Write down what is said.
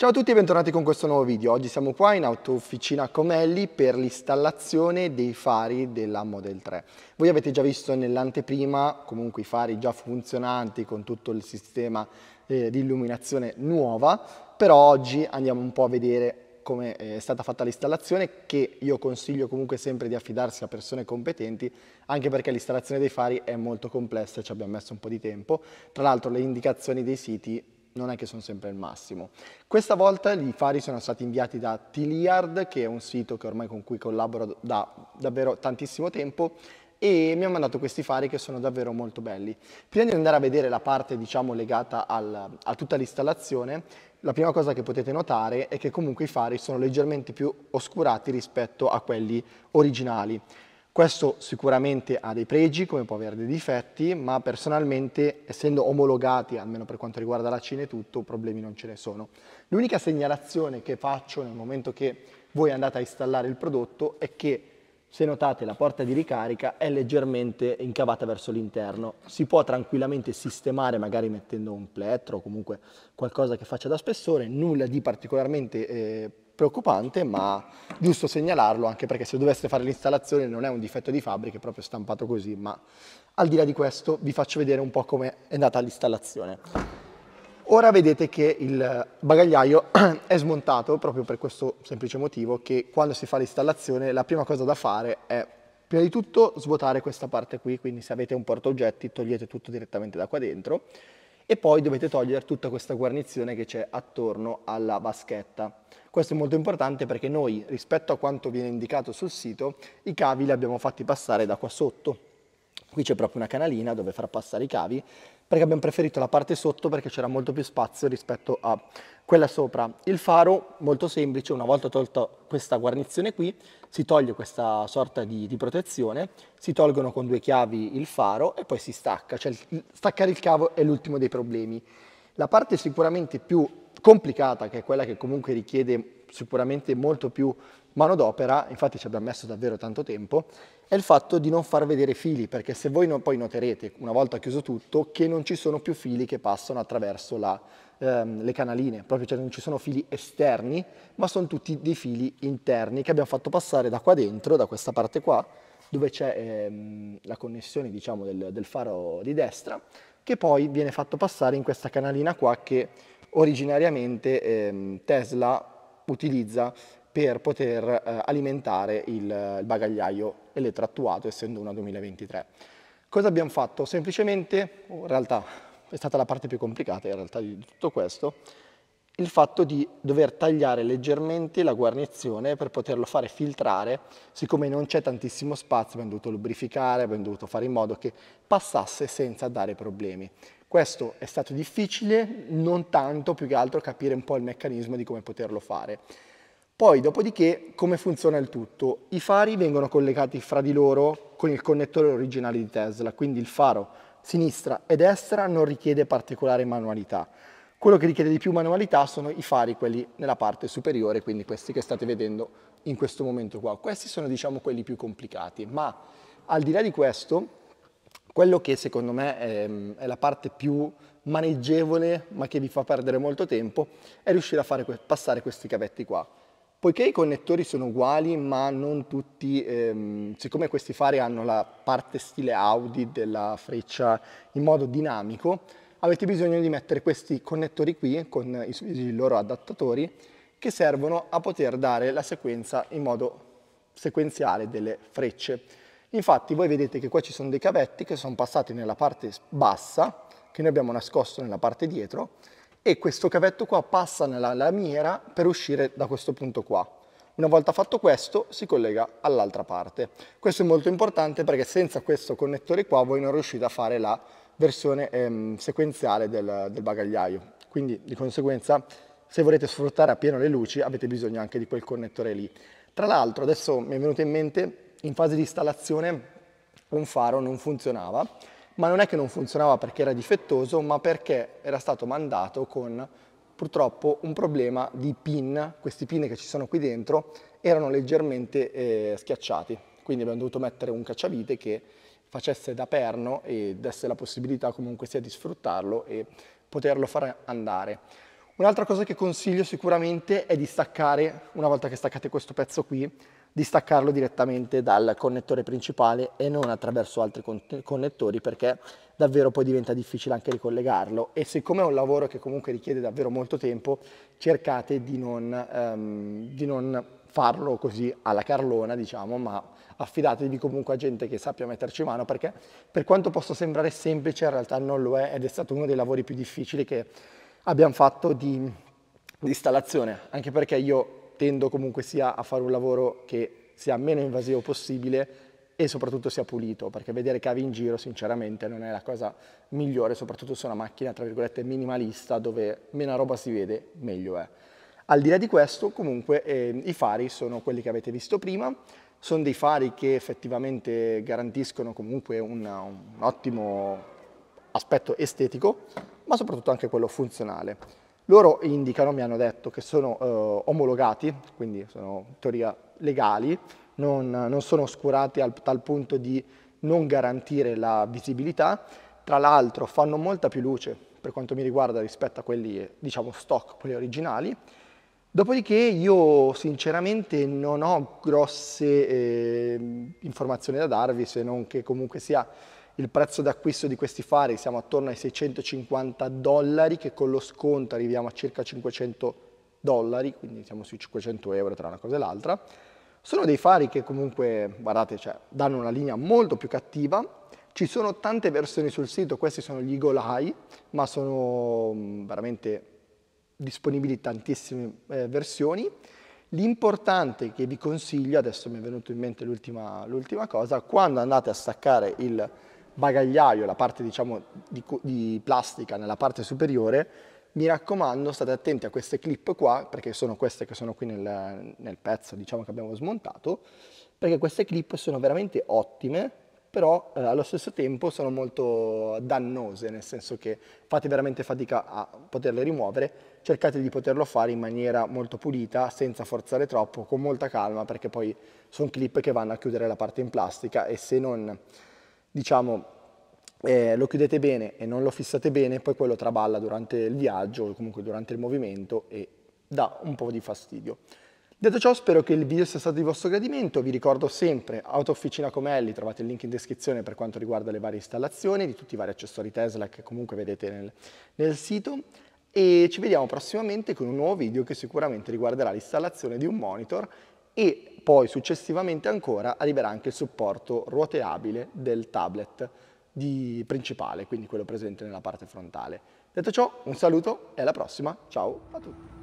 Ciao a tutti e bentornati con questo nuovo video. Oggi siamo qua in autofficina Comelli per l'installazione dei fari della Model 3. Voi avete già visto nell'anteprima comunque i fari già funzionanti con tutto il sistema eh, di illuminazione nuova, però oggi andiamo un po' a vedere come eh, è stata fatta l'installazione che io consiglio comunque sempre di affidarsi a persone competenti anche perché l'installazione dei fari è molto complessa e ci abbiamo messo un po' di tempo tra l'altro le indicazioni dei siti non è che sono sempre il massimo. Questa volta i fari sono stati inviati da Tiliard, che è un sito che ormai con cui collaboro da davvero tantissimo tempo, e mi ha mandato questi fari che sono davvero molto belli. Prima di andare a vedere la parte diciamo, legata al, a tutta l'installazione, la prima cosa che potete notare è che comunque i fari sono leggermente più oscurati rispetto a quelli originali. Questo sicuramente ha dei pregi, come può avere dei difetti, ma personalmente, essendo omologati, almeno per quanto riguarda la Cina e tutto, problemi non ce ne sono. L'unica segnalazione che faccio nel momento che voi andate a installare il prodotto è che, se notate, la porta di ricarica è leggermente incavata verso l'interno. Si può tranquillamente sistemare, magari mettendo un plettro o comunque qualcosa che faccia da spessore, nulla di particolarmente... Eh, preoccupante, ma giusto segnalarlo anche perché se doveste fare l'installazione non è un difetto di fabbrica, è proprio stampato così, ma al di là di questo vi faccio vedere un po' come è andata l'installazione. Ora vedete che il bagagliaio è smontato proprio per questo semplice motivo che quando si fa l'installazione la prima cosa da fare è prima di tutto svuotare questa parte qui, quindi se avete un porta oggetti togliete tutto direttamente da qua dentro e poi dovete togliere tutta questa guarnizione che c'è attorno alla vaschetta. Questo è molto importante perché noi, rispetto a quanto viene indicato sul sito, i cavi li abbiamo fatti passare da qua sotto, Qui c'è proprio una canalina dove far passare i cavi, perché abbiamo preferito la parte sotto perché c'era molto più spazio rispetto a quella sopra. Il faro, molto semplice, una volta tolta questa guarnizione qui, si toglie questa sorta di, di protezione, si tolgono con due chiavi il faro e poi si stacca, cioè staccare il cavo è l'ultimo dei problemi. La parte sicuramente più complicata, che è quella che comunque richiede sicuramente molto più manodopera, infatti ci abbiamo messo davvero tanto tempo, è il fatto di non far vedere fili, perché se voi non, poi noterete, una volta chiuso tutto, che non ci sono più fili che passano attraverso la, ehm, le canaline, proprio cioè non ci sono fili esterni, ma sono tutti dei fili interni che abbiamo fatto passare da qua dentro, da questa parte qua, dove c'è ehm, la connessione diciamo, del, del faro di destra, che poi viene fatto passare in questa canalina qua che originariamente ehm, Tesla utilizza per poter eh, alimentare il, il bagagliaio elettroattuato, essendo una 2023. Cosa abbiamo fatto? Semplicemente, oh, in realtà è stata la parte più complicata in realtà di tutto questo, il fatto di dover tagliare leggermente la guarnizione per poterlo fare filtrare, siccome non c'è tantissimo spazio abbiamo dovuto lubrificare, abbiamo dovuto fare in modo che passasse senza dare problemi. Questo è stato difficile, non tanto, più che altro capire un po' il meccanismo di come poterlo fare. Poi, dopodiché, come funziona il tutto? I fari vengono collegati fra di loro con il connettore originale di Tesla, quindi il faro sinistra e destra non richiede particolare manualità. Quello che richiede di più manualità sono i fari, quelli nella parte superiore, quindi questi che state vedendo in questo momento qua. Questi sono diciamo quelli più complicati, ma al di là di questo, quello che secondo me è, ehm, è la parte più maneggevole, ma che vi fa perdere molto tempo, è riuscire a fare, passare questi cavetti qua. Poiché i connettori sono uguali, ma non tutti, ehm, siccome questi fari hanno la parte stile Audi della freccia in modo dinamico, avete bisogno di mettere questi connettori qui con i, i loro adattatori che servono a poter dare la sequenza in modo sequenziale delle frecce. Infatti voi vedete che qua ci sono dei cavetti che sono passati nella parte bassa, che noi abbiamo nascosto nella parte dietro, e questo cavetto qua passa nella lamiera per uscire da questo punto qua. Una volta fatto questo si collega all'altra parte. Questo è molto importante perché senza questo connettore qua voi non riuscite a fare la versione ehm, sequenziale del, del bagagliaio. Quindi di conseguenza se volete sfruttare appieno le luci avete bisogno anche di quel connettore lì. Tra l'altro adesso mi è venuto in mente in fase di installazione un faro non funzionava ma non è che non funzionava perché era difettoso, ma perché era stato mandato con purtroppo un problema di pin, questi pin che ci sono qui dentro erano leggermente eh, schiacciati, quindi abbiamo dovuto mettere un cacciavite che facesse da perno e desse la possibilità comunque sia di sfruttarlo e poterlo far andare. Un'altra cosa che consiglio sicuramente è di staccare, una volta che staccate questo pezzo qui, di staccarlo direttamente dal connettore principale e non attraverso altri connettori perché davvero poi diventa difficile anche ricollegarlo e siccome è un lavoro che comunque richiede davvero molto tempo cercate di non, um, di non farlo così alla carlona diciamo ma affidatevi comunque a gente che sappia metterci mano perché per quanto possa sembrare semplice in realtà non lo è ed è stato uno dei lavori più difficili che abbiamo fatto di, di installazione anche perché io tendo comunque sia a fare un lavoro che sia meno invasivo possibile e soprattutto sia pulito, perché vedere cavi in giro sinceramente non è la cosa migliore, soprattutto su una macchina tra virgolette minimalista dove meno roba si vede meglio è. Al di là di questo comunque eh, i fari sono quelli che avete visto prima, sono dei fari che effettivamente garantiscono comunque una, un ottimo aspetto estetico, ma soprattutto anche quello funzionale. Loro indicano, mi hanno detto, che sono eh, omologati, quindi sono in teoria legali, non, non sono oscurati al tal punto di non garantire la visibilità, tra l'altro fanno molta più luce per quanto mi riguarda rispetto a quelli, diciamo, stock, quelli originali, Dopodiché io sinceramente non ho grosse eh, informazioni da darvi se non che comunque sia il prezzo d'acquisto di questi fari siamo attorno ai 650 dollari che con lo sconto arriviamo a circa 500 dollari, quindi siamo sui 500 euro tra una cosa e l'altra. Sono dei fari che comunque, guardate, cioè, danno una linea molto più cattiva. Ci sono tante versioni sul sito, questi sono gli Eagle eye ma sono mm, veramente disponibili tantissime eh, versioni. L'importante che vi consiglio, adesso mi è venuto in mente l'ultima cosa, quando andate a staccare il bagagliaio, la parte diciamo di, di plastica nella parte superiore, mi raccomando state attenti a queste clip qua, perché sono queste che sono qui nel, nel pezzo diciamo, che abbiamo smontato, perché queste clip sono veramente ottime, però eh, allo stesso tempo sono molto dannose, nel senso che fate veramente fatica a poterle rimuovere, cercate di poterlo fare in maniera molto pulita, senza forzare troppo, con molta calma, perché poi sono clip che vanno a chiudere la parte in plastica e se non diciamo, eh, lo chiudete bene e non lo fissate bene, poi quello traballa durante il viaggio o comunque durante il movimento e dà un po' di fastidio. Detto ciò spero che il video sia stato di vostro gradimento, vi ricordo sempre Autofficina Comelli, trovate il link in descrizione per quanto riguarda le varie installazioni di tutti i vari accessori Tesla che comunque vedete nel, nel sito e ci vediamo prossimamente con un nuovo video che sicuramente riguarderà l'installazione di un monitor e poi successivamente ancora arriverà anche il supporto ruoteabile del tablet principale, quindi quello presente nella parte frontale. Detto ciò, un saluto e alla prossima, ciao a tutti!